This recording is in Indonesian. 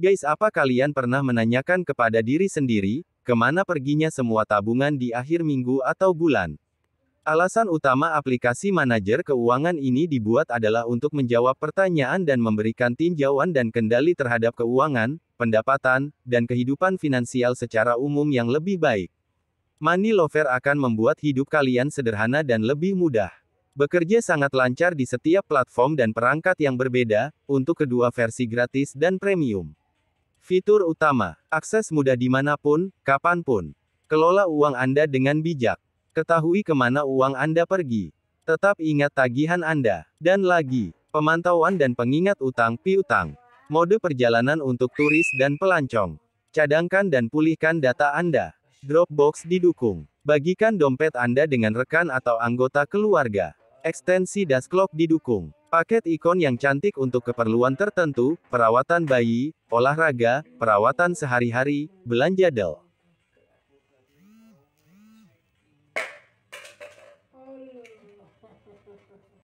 Guys, apa kalian pernah menanyakan kepada diri sendiri, kemana perginya semua tabungan di akhir minggu atau bulan? Alasan utama aplikasi manajer keuangan ini dibuat adalah untuk menjawab pertanyaan dan memberikan tinjauan dan kendali terhadap keuangan, pendapatan, dan kehidupan finansial secara umum yang lebih baik. Money Lover akan membuat hidup kalian sederhana dan lebih mudah. Bekerja sangat lancar di setiap platform dan perangkat yang berbeda, untuk kedua versi gratis dan premium. Fitur utama, akses mudah dimanapun, kapanpun. Kelola uang Anda dengan bijak. Ketahui kemana uang Anda pergi. Tetap ingat tagihan Anda. Dan lagi, pemantauan dan pengingat utang piutang. Mode perjalanan untuk turis dan pelancong. Cadangkan dan pulihkan data Anda. Dropbox didukung. Bagikan dompet Anda dengan rekan atau anggota keluarga. Ekstensi dashclock didukung. Paket ikon yang cantik untuk keperluan tertentu, perawatan bayi, olahraga, perawatan sehari-hari, belanja del.